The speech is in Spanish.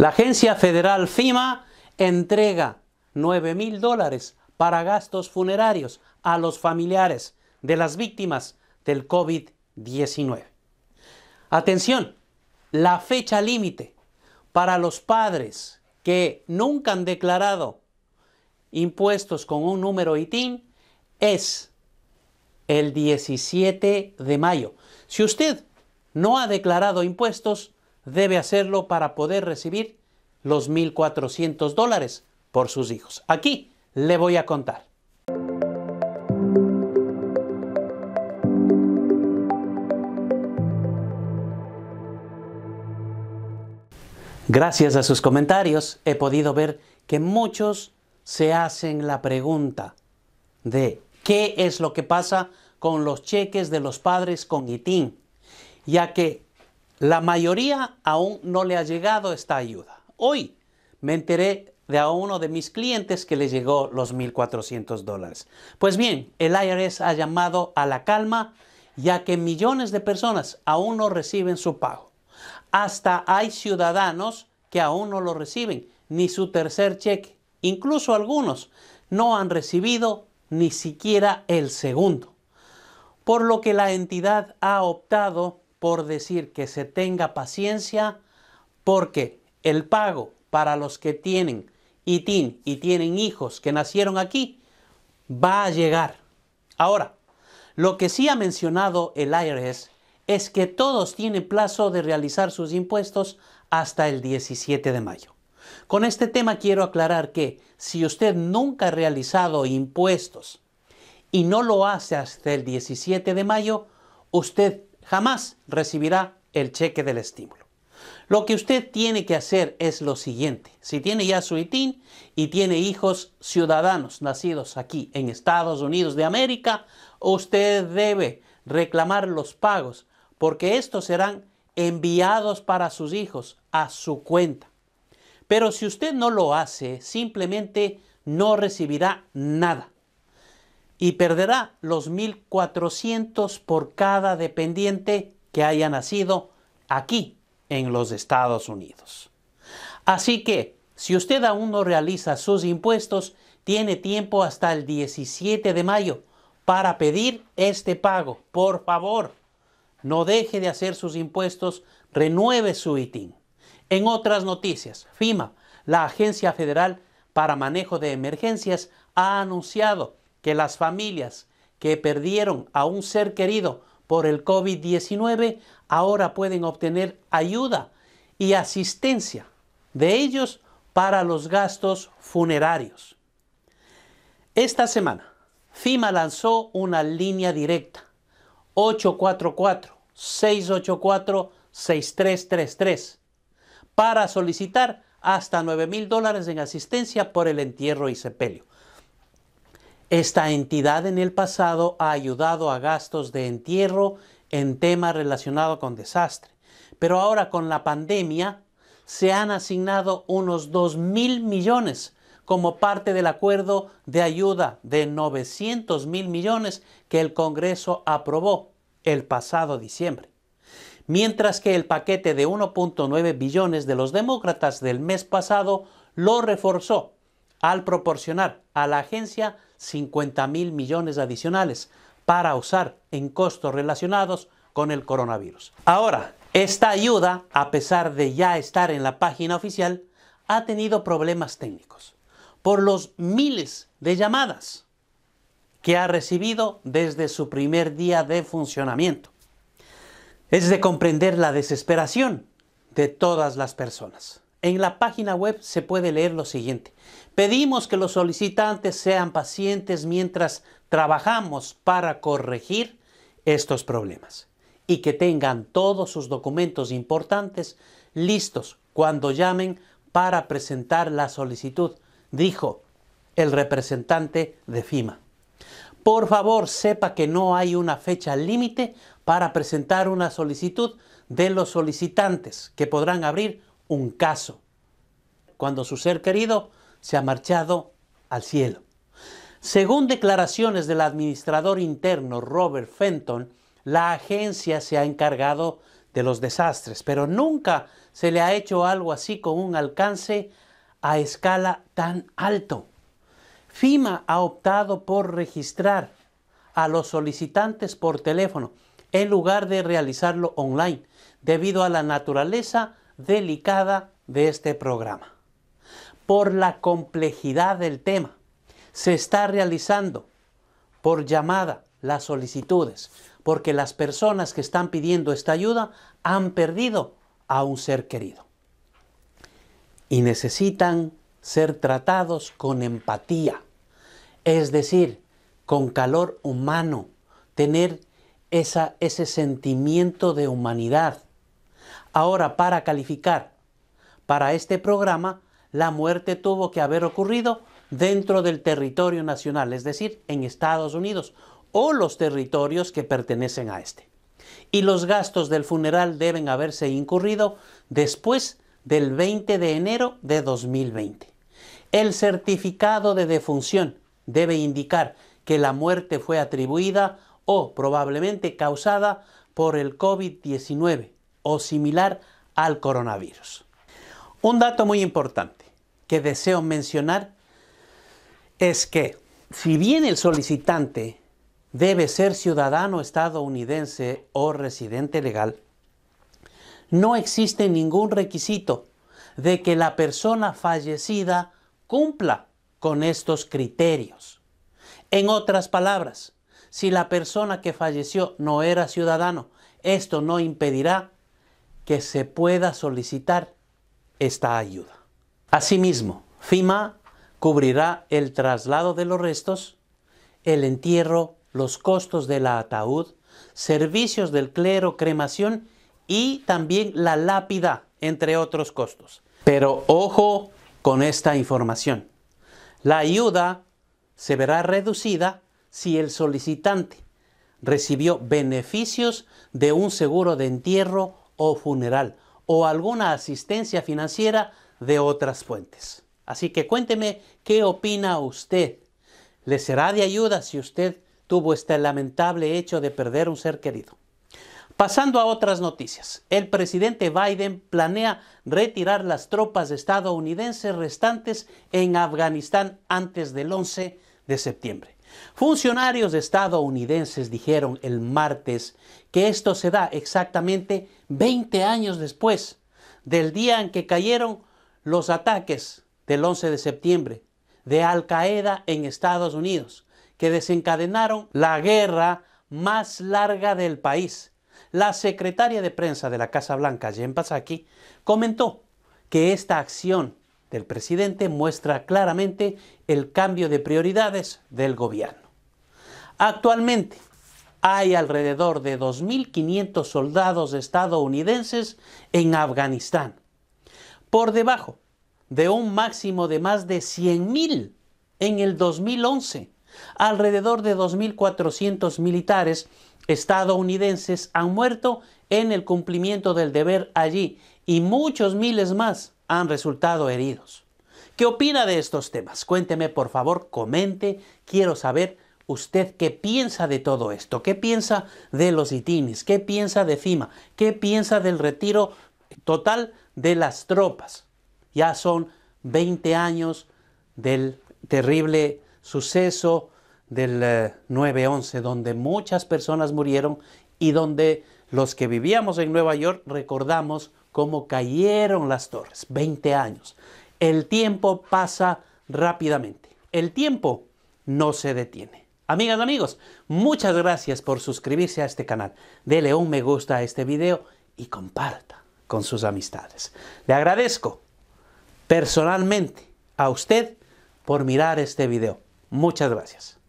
La agencia federal FIMA entrega 9 mil dólares para gastos funerarios a los familiares de las víctimas del COVID-19. Atención, la fecha límite para los padres que nunca han declarado impuestos con un número ITIN es el 17 de mayo. Si usted no ha declarado impuestos, debe hacerlo para poder recibir los 1.400 dólares por sus hijos. Aquí le voy a contar. Gracias a sus comentarios he podido ver que muchos se hacen la pregunta de qué es lo que pasa con los cheques de los padres con ITIN, ya que la mayoría aún no le ha llegado esta ayuda. Hoy me enteré de a uno de mis clientes que le llegó los 1.400 dólares. Pues bien, el IRS ha llamado a la calma ya que millones de personas aún no reciben su pago. Hasta hay ciudadanos que aún no lo reciben, ni su tercer cheque. Incluso algunos no han recibido ni siquiera el segundo. Por lo que la entidad ha optado por decir que se tenga paciencia porque el pago para los que tienen ITIN y tienen hijos que nacieron aquí va a llegar. Ahora, lo que sí ha mencionado el IRS es que todos tienen plazo de realizar sus impuestos hasta el 17 de mayo. Con este tema quiero aclarar que si usted nunca ha realizado impuestos y no lo hace hasta el 17 de mayo, usted jamás recibirá el cheque del estímulo. Lo que usted tiene que hacer es lo siguiente. Si tiene ya su ITIN y tiene hijos ciudadanos nacidos aquí en Estados Unidos de América, usted debe reclamar los pagos porque estos serán enviados para sus hijos a su cuenta. Pero si usted no lo hace, simplemente no recibirá nada y perderá los 1.400 por cada dependiente que haya nacido aquí en los Estados Unidos. Así que, si usted aún no realiza sus impuestos, tiene tiempo hasta el 17 de mayo para pedir este pago. Por favor, no deje de hacer sus impuestos, renueve su ITIN. En otras noticias, FIMA, la Agencia Federal para Manejo de Emergencias, ha anunciado que las familias que perdieron a un ser querido por el COVID-19 ahora pueden obtener ayuda y asistencia de ellos para los gastos funerarios. Esta semana, FIMA lanzó una línea directa 844-684-6333 para solicitar hasta 9 mil dólares en asistencia por el entierro y sepelio. Esta entidad en el pasado ha ayudado a gastos de entierro en temas relacionados con desastre, pero ahora con la pandemia se han asignado unos 2 mil millones como parte del acuerdo de ayuda de 900 mil millones que el Congreso aprobó el pasado diciembre. Mientras que el paquete de 1.9 billones de los demócratas del mes pasado lo reforzó al proporcionar a la agencia 50 mil millones adicionales para usar en costos relacionados con el coronavirus. Ahora, esta ayuda, a pesar de ya estar en la página oficial, ha tenido problemas técnicos por los miles de llamadas que ha recibido desde su primer día de funcionamiento. Es de comprender la desesperación de todas las personas. En la página web se puede leer lo siguiente. Pedimos que los solicitantes sean pacientes mientras trabajamos para corregir estos problemas y que tengan todos sus documentos importantes listos cuando llamen para presentar la solicitud, dijo el representante de FIMA. Por favor, sepa que no hay una fecha límite para presentar una solicitud de los solicitantes que podrán abrir un caso, cuando su ser querido se ha marchado al cielo. Según declaraciones del administrador interno Robert Fenton, la agencia se ha encargado de los desastres, pero nunca se le ha hecho algo así con un alcance a escala tan alto. FIMA ha optado por registrar a los solicitantes por teléfono en lugar de realizarlo online, debido a la naturaleza delicada de este programa. Por la complejidad del tema, se está realizando por llamada las solicitudes, porque las personas que están pidiendo esta ayuda han perdido a un ser querido y necesitan ser tratados con empatía, es decir, con calor humano, tener esa, ese sentimiento de humanidad, Ahora, para calificar para este programa, la muerte tuvo que haber ocurrido dentro del territorio nacional, es decir, en Estados Unidos o los territorios que pertenecen a este. Y los gastos del funeral deben haberse incurrido después del 20 de enero de 2020. El certificado de defunción debe indicar que la muerte fue atribuida o probablemente causada por el COVID-19 o similar al coronavirus. Un dato muy importante que deseo mencionar es que si bien el solicitante debe ser ciudadano estadounidense o residente legal, no existe ningún requisito de que la persona fallecida cumpla con estos criterios. En otras palabras, si la persona que falleció no era ciudadano, esto no impedirá que se pueda solicitar esta ayuda. Asimismo, FIMA cubrirá el traslado de los restos, el entierro, los costos de la ataúd, servicios del clero, cremación y también la lápida, entre otros costos. Pero ojo con esta información. La ayuda se verá reducida si el solicitante recibió beneficios de un seguro de entierro o funeral o alguna asistencia financiera de otras fuentes. Así que cuénteme qué opina usted. ¿Le será de ayuda si usted tuvo este lamentable hecho de perder un ser querido? Pasando a otras noticias, el presidente Biden planea retirar las tropas estadounidenses restantes en Afganistán antes del 11 de septiembre. Funcionarios estadounidenses dijeron el martes que esto se da exactamente 20 años después del día en que cayeron los ataques del 11 de septiembre de Al Qaeda en Estados Unidos, que desencadenaron la guerra más larga del país. La secretaria de prensa de la Casa Blanca, Jen Psaki, comentó que esta acción del presidente muestra claramente el cambio de prioridades del gobierno. Actualmente hay alrededor de 2.500 soldados estadounidenses en Afganistán, por debajo de un máximo de más de 100.000 en el 2011. Alrededor de 2.400 militares estadounidenses han muerto en el cumplimiento del deber allí y muchos miles más han resultado heridos. ¿Qué opina de estos temas? Cuénteme, por favor, comente. Quiero saber usted qué piensa de todo esto, qué piensa de los itinis qué piensa de FIMA, qué piensa del retiro total de las tropas. Ya son 20 años del terrible suceso del 9-11, eh, donde muchas personas murieron y donde los que vivíamos en Nueva York recordamos cómo cayeron las torres, 20 años. El tiempo pasa rápidamente, el tiempo no se detiene. Amigas, y amigos, muchas gracias por suscribirse a este canal. Dele un me gusta a este video y comparta con sus amistades. Le agradezco personalmente a usted por mirar este video. Muchas gracias.